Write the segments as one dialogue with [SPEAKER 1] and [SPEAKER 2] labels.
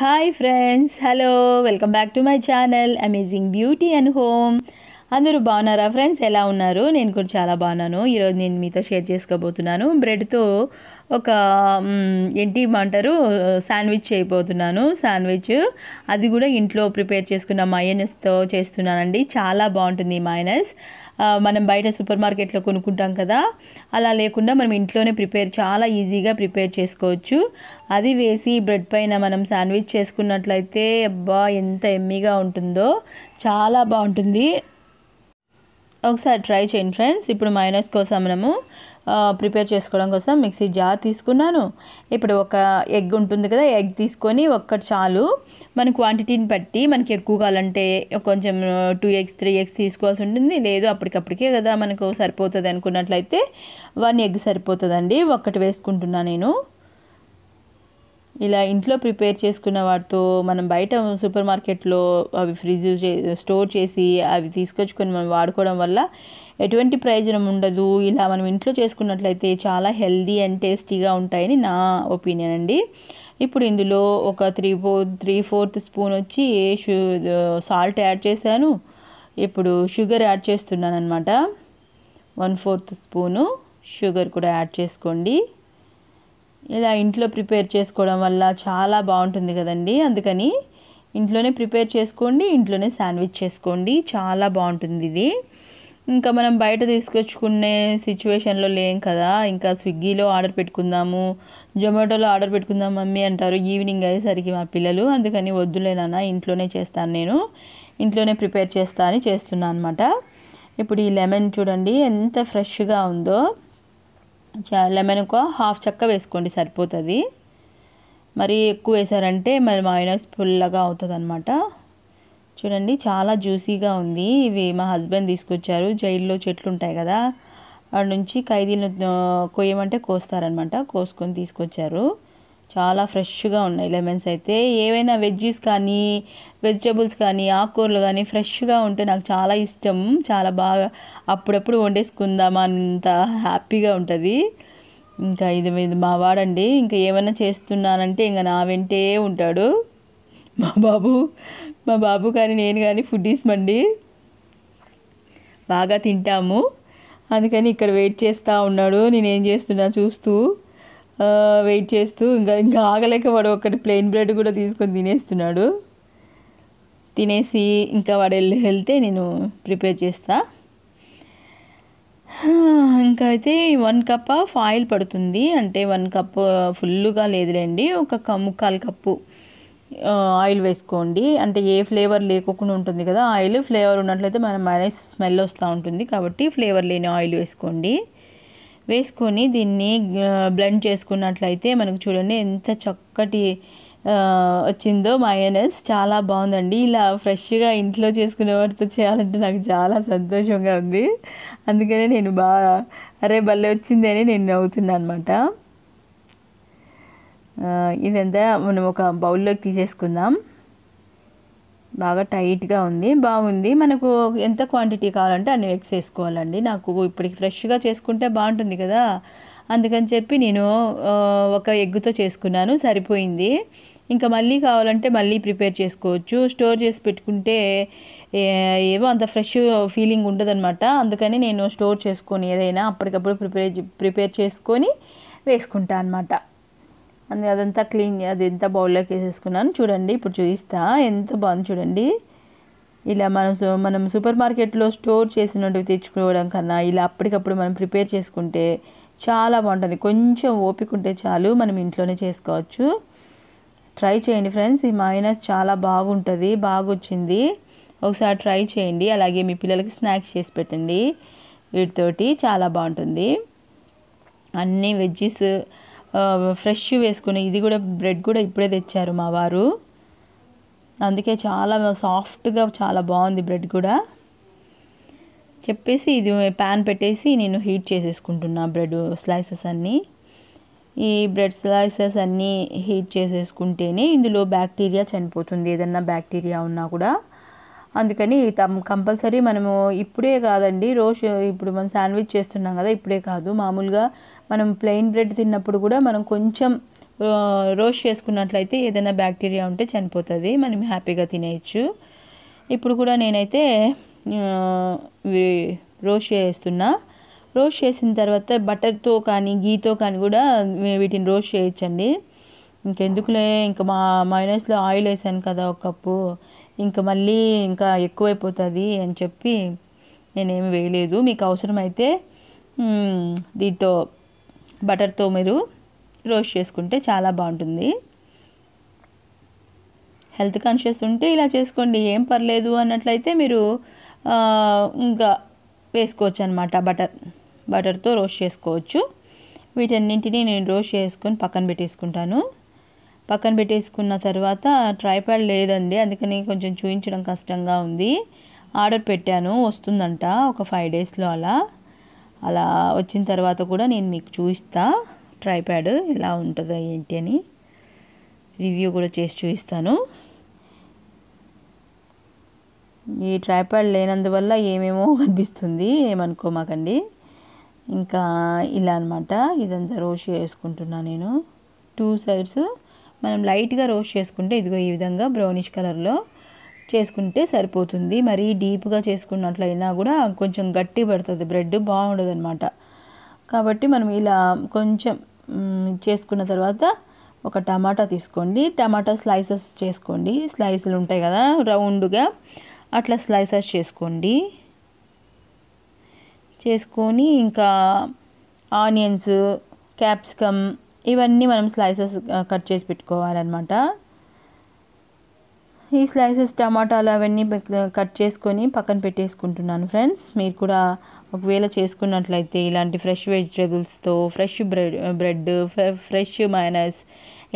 [SPEAKER 1] hi friends hello welcome back to my channel amazing beauty and home అందరూ బాగున్నారా friends ఎలా ఉన్నారు నేను కూడా చాలా బాగున్నాను ఈరోజు నేను మీతో షేర్ చేసుకోబోతున్నాను బ్రెడ్తో ఒక ఏంటి ఏమంటారు శాండ్విచ్ చేయబోతున్నాను శాండ్విచ్ అది కూడా ఇంట్లో ప్రిపేర్ చేసుకున్న మయోనెస్తో చేస్తున్నానండి చాలా బాగుంటుంది మయోనెస్ మనం బయట సూపర్ మార్కెట్లో కొనుక్కుంటాం కదా అలా లేకుండా మనం ఇంట్లోనే ప్రిపేర్ చాలా ఈజీగా ప్రిపేర్ చేసుకోవచ్చు అది వేసి బ్రెడ్ పైన మనం శాండ్విచ్ చేసుకున్నట్లయితే అబ్బా ఎంత ఎమ్మీగా ఉంటుందో చాలా బాగుంటుంది ఒకసారి ట్రై చేయండి ఫ్రెండ్స్ ఇప్పుడు మైనస్ కోసం మనము ప్రిపేర్ చేసుకోవడం కోసం మిక్సీ జార్ తీసుకున్నాను ఇప్పుడు ఒక ఎగ్ ఉంటుంది కదా ఎగ్ తీసుకొని ఒక్కటి చాలు మన క్వాంటిటీని బట్టి మనకి ఎక్కువ కావాలంటే కొంచెం టూ ఎగ్స్ త్రీ ఎగ్స్ తీసుకోవాల్సి ఉంటుంది లేదు అప్పటికప్పటికే కదా మనకు సరిపోతుంది అనుకున్నట్లయితే వన్ ఎగ్ సరిపోతుందండి ఒక్కటి వేసుకుంటున్నాను నేను ఇలా ఇంట్లో ప్రిపేర్ చేసుకున్న వాటితో మనం బయట సూపర్ మార్కెట్లో అవి ఫ్రిడ్జ్ స్టోర్ చేసి అవి తీసుకొచ్చుకొని మనం వాడుకోవడం వల్ల ఎటువంటి ప్రయోజనం ఉండదు ఇలా మనం ఇంట్లో చేసుకున్నట్లయితే చాలా హెల్దీ అండ్ టేస్టీగా ఉంటాయని నా ఒపీనియన్ అండి ఇప్పుడు ఇందులో ఒక three four three fourth spoon వచ్చి సాల్ట్ యాడ్ చేశాను ఇప్పుడు షుగర్ యాడ్ చేస్తున్నాను అనమాట వన్ ఫోర్త్ స్పూను షుగర్ కూడా యాడ్ చేసుకోండి ఇలా ఇంట్లో ప్రిపేర్ చేసుకోవడం వల్ల చాలా బాగుంటుంది కదండి అందుకని ఇంట్లోనే ప్రిపేర్ చేసుకోండి ఇంట్లోనే శాండ్విచ్ చేసుకోండి చాలా బాగుంటుంది ఇది ఇంకా మనం బయట తీసుకొచ్చుకునే సిచ్యువేషన్లో లేం కదా ఇంకా స్విగ్గీలో ఆర్డర్ పెట్టుకుందాము జొమాటోలో ఆర్డర్ పెట్టుకుందాం మమ్మీ అంటారు ఈవినింగ్ అయ్యేసరికి మా పిల్లలు అందుకని వద్దులే ఇంట్లోనే చేస్తాను నేను ఇంట్లోనే ప్రిపేర్ చేస్తా అని చేస్తున్నాను అనమాట ఇప్పుడు ఈ లెమన్ చూడండి ఎంత ఫ్రెష్గా ఉందో లెమన్ ఒక హాఫ్ చక్క వేసుకోండి సరిపోతుంది మరి ఎక్కువ వేసారంటే మరి మైనస్ ఫుల్గా అవుతుంది అనమాట చూడండి చాలా జ్యూసీగా ఉంది ఇవి మా హస్బెండ్ తీసుకొచ్చారు జైల్లో చెట్లు ఉంటాయి కదా అక్కడ నుంచి ఖైదీలను కొయ్యమంటే కోస్తారనమాట కోసుకొని తీసుకొచ్చారు చాలా ఫ్రెష్గా ఉన్నాయి లెమన్స్ అయితే ఏవైనా వెజ్జీస్ కానీ వెజిటేబుల్స్ కానీ ఆకుకూరలు కానీ ఫ్రెష్గా ఉంటే నాకు చాలా ఇష్టం చాలా బాగా అప్పుడప్పుడు వండేసుకుందామా అంత హ్యాపీగా ఉంటుంది ఇంకా ఇది మీద మా వాడండి ఇంకా ఏమైనా చేస్తున్నానంటే ఇంకా నా వెంటే ఉంటాడు మా బాబు మా బాబు కానీ నేను కానీ ఫుడ్ ఇస్మండి బాగా తింటాము అందుకని ఇక్కడ వెయిట్ చేస్తూ ఉన్నాడు నేనేం చేస్తున్నా చూస్తూ వెయిట్ చేస్తూ ఇంకా ఇంకా ఆగలేక వాడు ఒకటి ప్లెయిన్ బ్రెడ్ కూడా తీసుకొని తినేస్తున్నాడు తినేసి ఇంకా వాడు వెళ్ళి వెళ్తే నేను ప్రిపేర్ చేస్తా ఇంకా అయితే వన్ కప్ ఆఫ్ ఆయిల్ పడుతుంది అంటే వన్ కప్ ఫుల్గా లేదులేండి ఒక ముక్కాలు కప్పు ఆయిల్ వేసుకోండి అంటే ఏ ఫ్లేవర్ లేకుండా ఉంటుంది కదా ఆయిల్ ఫ్లేవర్ ఉన్నట్లయితే మనం మైనస్ స్మెల్ వస్తూ ఉంటుంది కాబట్టి ఫ్లేవర్ లేని ఆయిల్ వేసుకోండి వేసుకొని దీన్ని బ్లెండ్ చేసుకున్నట్లయితే మనకు చూడండి ఎంత చక్కటి వచ్చిందో మయోనైస్ చాలా బాగుందండి ఇలా ఫ్రెష్గా ఇంట్లో చేసుకునే వాటితో చేయాలంటే నాకు చాలా సంతోషంగా ఉంది అందుకనే నేను బాగా అరే భలే వచ్చింది అని నేను నవ్వుతున్నాను అనమాట ఇదంతా మనం ఒక బౌల్లోకి తీసేసుకుందాం బాగా టైట్గా ఉంది బాగుంది మనకు ఎంత క్వాంటిటీ కావాలంటే అన్ని ఎగ్స్ వేసుకోవాలండి నాకు ఇప్పటికి ఫ్రెష్గా చేసుకుంటే బాగుంటుంది కదా అందుకని చెప్పి నేను ఒక ఎగ్గుతో చేసుకున్నాను సరిపోయింది ఇంకా మళ్ళీ కావాలంటే మళ్ళీ ప్రిపేర్ చేసుకోవచ్చు స్టోర్ చేసి పెట్టుకుంటే ఏవో అంత ఫ్రెష్ ఫీలింగ్ ఉండదన్నమాట అందుకని నేను స్టోర్ చేసుకొని ఏదైనా అప్పటికప్పుడు ప్రిపేర్ ప్రిపేర్ చేసుకొని వేసుకుంటా అనమాట అందు అదంతా క్లీన్ అది ఎంత బౌల్లోకి వేసేసుకున్నాను చూడండి ఇప్పుడు చూపిస్తా ఎంత బాగుంది చూడండి ఇలా మనం మనం సూపర్ మార్కెట్లో స్టోర్ చేసినట్టు తెచ్చుకోవడం కన్నా ఇలా అప్పటికప్పుడు మనం ప్రిపేర్ చేసుకుంటే చాలా బాగుంటుంది కొంచెం ఓపిక ఉంటే చాలు మనం ఇంట్లోనే చేసుకోవచ్చు ట్రై చేయండి ఫ్రెండ్స్ ఈ మైనస్ చాలా బాగుంటుంది బాగొచ్చింది ఒకసారి ట్రై చేయండి అలాగే మీ పిల్లలకి స్నాక్స్ చేసి పెట్టండి వీటితోటి చాలా బాగుంటుంది అన్ని వెజ్జెస్ ఫ్రెష్ వేసుకుని ఇది కూడా బ్రెడ్ కూడా ఇప్పుడే తెచ్చారు మా వారు అందుకే చాలా సాఫ్ట్గా చాలా బాగుంది బ్రెడ్ కూడా చెప్పేసి ఇది ప్యాన్ పెట్టేసి నేను హీట్ చేసేసుకుంటున్నా బ్రెడ్ స్లైసెస్ అన్నీ ఈ బ్రెడ్ స్లైసెస్ అన్నీ హీట్ చేసేసుకుంటేనే ఇందులో బ్యాక్టీరియా చనిపోతుంది ఏదన్నా బ్యాక్టీరియా ఉన్నా కూడా అందుకని తమ్ కంపల్సరీ మనము ఇప్పుడే కాదండి రోజు ఇప్పుడు మనం శాండ్విచ్ చేస్తున్నాం కదా ఇప్పుడే కాదు మామూలుగా మనం ప్లెయిన్ బ్రెడ్ తిన్నప్పుడు కూడా మనం కొంచెం రోస్ట్ చేసుకున్నట్లయితే ఏదైనా బ్యాక్టీరియా ఉంటే చనిపోతుంది మనం హ్యాపీగా తినేయచ్చు ఇప్పుడు కూడా నేనైతే రోస్ట్ చేస్తున్నా రోస్ట్ చేసిన తర్వాత బటర్తో కానీ గీతో కానీ కూడా వీటిని రోస్ట్ చేయొచ్చండి ఇంకెందుకులే ఇంకా మా మైనస్లో ఆయిల్ వేసాను కదా ఒక కప్పు ఇంకా మళ్ళీ ఇంకా ఎక్కువైపోతుంది అని చెప్పి నేనేమి వేయలేదు మీకు అవసరమైతే దీంతో బటర్తో మీరు రోస్ట్ చేసుకుంటే చాలా బాగుంటుంది హెల్త్ కాన్షియస్ ఉంటే ఇలా చేసుకోండి ఏం పర్లేదు అన్నట్లయితే మీరు ఇంకా వేసుకోవచ్చు అనమాట బటర్ బటర్తో రోస్ట్ చేసుకోవచ్చు వీటన్నింటినీ నేను రోస్ట్ చేసుకొని పక్కన పెట్టేసుకుంటాను పక్కన పెట్టేసుకున్న తర్వాత ట్రైపాడ్ లేదండి అందుకని కొంచెం చూపించడం కష్టంగా ఉంది ఆర్డర్ పెట్టాను వస్తుందంట ఒక ఫైవ్ డేస్లో అలా అలా వచ్చిన తర్వాత కూడా నేను మీకు చూపిస్తా ట్రైప్యాడ్ ఎలా ఉంటుందో ఏంటి అని రివ్యూ కూడా చేసి చూపిస్తాను ఈ ట్రైప్యాడ్ లేనందువల్ల ఏమేమో కనిపిస్తుంది ఏమనుకోమాకండి ఇంకా ఇలా అనమాట ఇదంతా రోస్ట్ చేసుకుంటున్నా నేను టూ సైడ్స్ మనం లైట్గా రోస్ట్ చేసుకుంటే ఇదిగో ఈ విధంగా బ్రౌనిష్ కలర్లో చేసుకుంటే సరిపోతుంది మరి డీప్గా చేసుకున్నట్లయినా కూడా కొంచెం గట్టి పడుతుంది బ్రెడ్ బాగుండదు అనమాట కాబట్టి మనం ఇలా కొంచెం చేసుకున్న తర్వాత ఒక టమాటా తీసుకోండి టమాటా స్లైసెస్ చేసుకోండి స్లైసులు ఉంటాయి కదా రౌండ్గా అట్లా స్లైసెస్ చేసుకోండి చేసుకొని ఇంకా ఆనియన్స్ క్యాప్సికమ్ ఇవన్నీ మనం స్లైసెస్ కట్ చేసి పెట్టుకోవాలన్నమాట ఈ స్లైసెస్ టమాటాలు అవన్నీ కట్ చేసుకొని పక్కన పెట్టేసుకుంటున్నాను ఫ్రెండ్స్ మీరు కూడా ఒకవేళ చేసుకున్నట్లయితే ఇలాంటి ఫ్రెష్ వెజిటేబుల్స్తో fresh bread bread fresh minus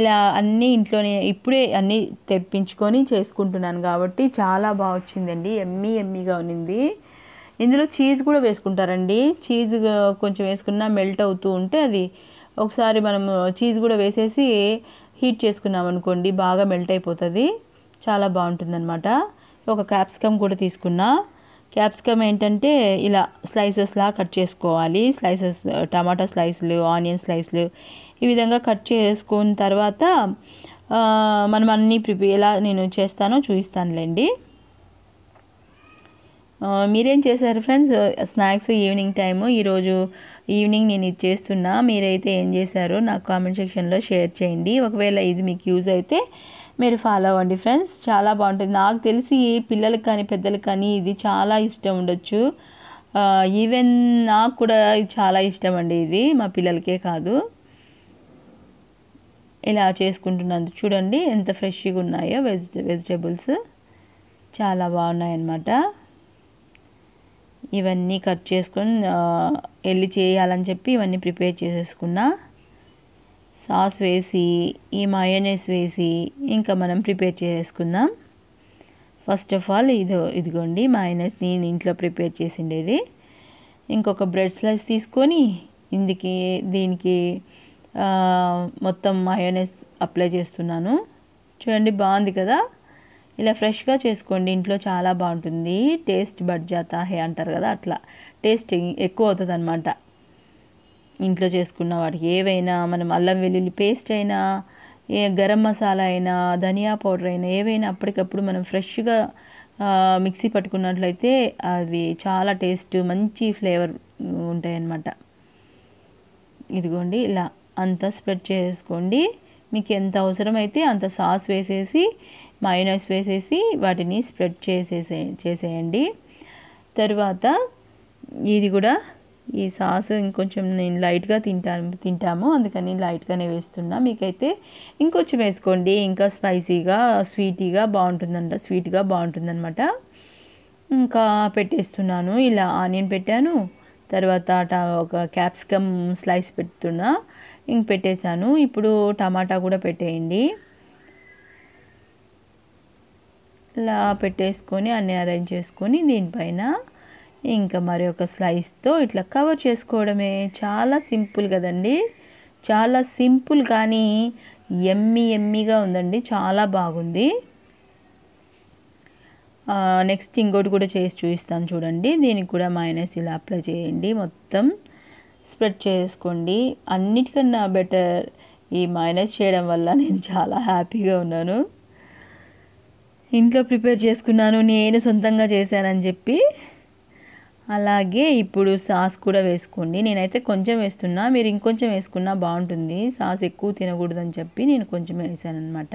[SPEAKER 1] ఇలా అన్నీ ఇంట్లోనే ఇప్పుడే అన్నీ తెప్పించుకొని చేసుకుంటున్నాను కాబట్టి చాలా బాగా వచ్చిందండి ఎమ్మీ ఎమ్మీగా ఉన్నింది ఇందులో చీజ్ కూడా వేసుకుంటారండి చీజ్ కొంచెం వేసుకున్నా మెల్ట్ అవుతూ ఉంటే అది ఒకసారి మనం చీజ్ కూడా వేసేసి హీట్ చేసుకున్నాం అనుకోండి బాగా మెల్ట్ అయిపోతుంది చాలా బాగుంటుందన్నమాట ఒక క్యాప్సికమ్ కూడా తీసుకున్నా క్యాప్సికమ్ ఏంటంటే ఇలా స్లైసెస్లా కట్ చేసుకోవాలి స్లైసెస్ టమాటా స్లైస్లు ఆనియన్ స్లైస్లు ఈ విధంగా కట్ చేసుకున్న తర్వాత మనం అన్నీ ప్రిపేర్ ఎలా నేను చేస్తానో చూపిస్తానులేండి మీరేం చేశారు ఫ్రెండ్స్ స్నాక్స్ ఈవినింగ్ టైము ఈరోజు ఈవినింగ్ నేను ఇది చేస్తున్నా మీరైతే ఏం చేశారో నాకు కామెంట్ సెక్షన్లో షేర్ చేయండి ఒకవేళ ఇది మీకు యూజ్ అయితే మీరు ఫాలో అవ్వండి ఫ్రెండ్స్ చాలా బాగుంటుంది నాకు తెలిసి పిల్లలకు కానీ పెద్దలకు కానీ ఇది చాలా ఇష్టం ఉండొచ్చు ఈవెన్ నాకు కూడా చాలా ఇష్టం అండి ఇది మా పిల్లలకే కాదు ఇలా చేసుకుంటున్నాను చూడండి ఎంత ఫ్రెష్గా ఉన్నాయో వెజ్ వెజిటేబుల్స్ చాలా బాగున్నాయన్నమాట ఇవన్నీ కట్ చేసుకొని వెళ్ళి చేయాలని చెప్పి ఇవన్నీ ప్రిపేర్ చేసేసుకున్నా సాస్ వేసి ఈ మయోనైస్ వేసి ఇంకా మనం ప్రిపేర్ చేసుకుందాం ఫస్ట్ ఆఫ్ ఆల్ ఇదో ఇదిగోండి మయోనైస్ నేను ఇంట్లో ప్రిపేర్ చేసిండేది ఇంకొక బ్రెడ్ స్లైస్ తీసుకొని ఇందుకి దీనికి మొత్తం మయోనైస్ అప్లై చేస్తున్నాను చూడండి బాగుంది కదా ఇలా ఫ్రెష్గా చేసుకోండి ఇంట్లో చాలా బాగుంటుంది టేస్ట్ బడ్జాతాహే అంటారు కదా అట్లా టేస్ట్ ఎక్కువ అవుతుంది అనమాట ఇంట్లో చేసుకున్న వాటికి ఏవైనా మనం అల్లం వెల్లుల్లి పేస్ట్ అయినా ఏ గరం మసాలా అయినా ధనియా పౌడర్ అయినా ఏవైనా అప్పటికప్పుడు మనం ఫ్రెష్గా మిక్సీ పట్టుకున్నట్లయితే అవి చాలా టేస్ట్ మంచి ఫ్లేవర్ ఉంటాయన్నమాట ఇదిగోండి ఇలా అంతా స్ప్రెడ్ చేసుకోండి మీకు ఎంత అవసరమైతే అంత సాస్ వేసేసి మైనస్ వేసేసి వాటిని స్ప్రెడ్ చేసేసే చేసేయండి తర్వాత ఇది కూడా ఈ సాస్ ఇంకొంచెం నేను లైట్గా తింటాను తింటాము అందుకని లైట్గానే వేస్తున్నా మీకైతే ఇంకొంచెం వేసుకోండి ఇంకా స్పైసీగా స్వీటీగా బాగుంటుందంట స్వీట్గా బాగుంటుందన్నమాట ఇంకా పెట్టేస్తున్నాను ఇలా ఆనియన్ పెట్టాను తర్వాత ఒక క్యాప్సికమ్ స్లైస్ పెడుతున్నా ఇంక పెట్టేశాను ఇప్పుడు టమాటా కూడా పెట్టేయండి ఇలా పెట్టేసుకొని అన్నీ అరేంజ్ చేసుకొని దీనిపైన ఇంకా మరి ఒక స్లైస్తో ఇట్లా కవర్ చేసుకోవడమే చాలా సింపుల్ కదండి చాలా సింపుల్ కానీ ఎమ్మి ఎమ్మిగా ఉందండి చాలా బాగుంది నెక్స్ట్ ఇంకోటి కూడా చేసి చూపిస్తాను చూడండి దీనికి కూడా మైనస్ ఇలా అప్లై చేయండి మొత్తం స్ప్రెడ్ చేసుకోండి అన్నిటికన్నా బెటర్ ఈ మైనస్ చేయడం వల్ల నేను చాలా హ్యాపీగా ఉన్నాను ఇంట్లో ప్రిపేర్ చేసుకున్నాను నేను సొంతంగా చేశానని చెప్పి అలాగే ఇప్పుడు సాస్ కూడా వేసుకోండి నేనైతే కొంచెం వేస్తున్నా మీరు ఇంకొంచెం వేసుకున్నా బాగుంటుంది సాస్ ఎక్కువ తినకూడదని చెప్పి నేను కొంచెం వేసాను అనమాట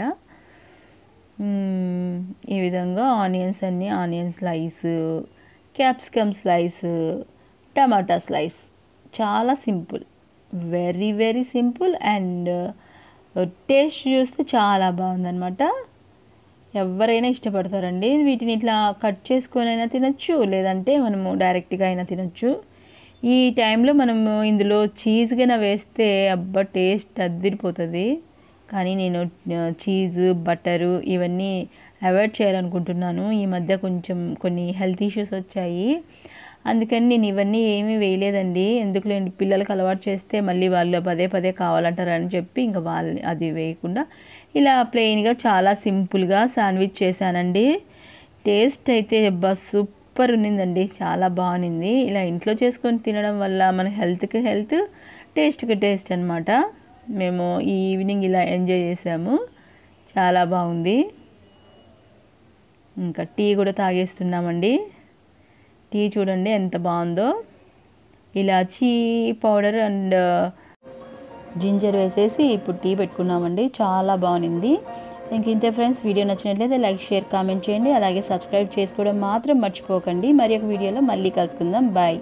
[SPEAKER 1] ఈ విధంగా ఆనియన్స్ అన్నీ ఆనియన్ స్లైస్ క్యాప్సికమ్ స్లైస్ టమాటా స్లైస్ చాలా simple very very simple and taste చూస్తే చాలా బాగుందనమాట ఎవరైనా ఇష్టపడతారండి వీటిని ఇట్లా కట్ చేసుకొని అయినా తినచ్చు లేదంటే మనము డైరెక్ట్గా అయినా తినచ్చు ఈ టైంలో మనము ఇందులో చీజ్ కన్నా వేస్తే అబ్బా టేస్ట్ అద్దిరిపోతుంది కానీ నేను చీజ్ బటరు ఇవన్నీ అవాయిడ్ చేయాలనుకుంటున్నాను ఈ మధ్య కొంచెం కొన్ని హెల్త్ ఇష్యూస్ వచ్చాయి అందుకని నేను ఇవన్నీ ఏమీ వేయలేదండి ఎందుకులేండి పిల్లలకు అలవాటు చేస్తే మళ్ళీ వాళ్ళు పదే పదే కావాలంటారని చెప్పి ఇంకా వాళ్ళని అది వేయకుండా ఇలా ప్లెయిన్గా చాలా సింపుల్గా శాండ్విచ్ చేశానండి టేస్ట్ అయితే అబ్బా సూపర్ ఉన్నిందండి చాలా బాగుంది ఇలా ఇంట్లో చేసుకొని తినడం వల్ల మన హెల్త్కి హెల్త్ టేస్ట్కి టేస్ట్ అనమాట మేము ఈ ఈవినింగ్ ఇలా ఎంజాయ్ చేసాము చాలా బాగుంది ఇంకా టీ కూడా తాగేస్తున్నామండి టీ చూడండి ఎంత బాగుందో ఇలాచీ పౌడర్ అండ్ జింజర్ వేసేసి ఇప్పుడు టీ పెట్టుకున్నామండి చాలా బాగుంది ఇంక ఇంతే ఫ్రెండ్స్ వీడియో నచ్చినట్లయితే లైక్ షేర్ కామెంట్ చేయండి అలాగే సబ్స్క్రైబ్ చేసుకోవడం మాత్రం మర్చిపోకండి మరి ఒక వీడియోలో మళ్ళీ కలుసుకుందాం బాయ్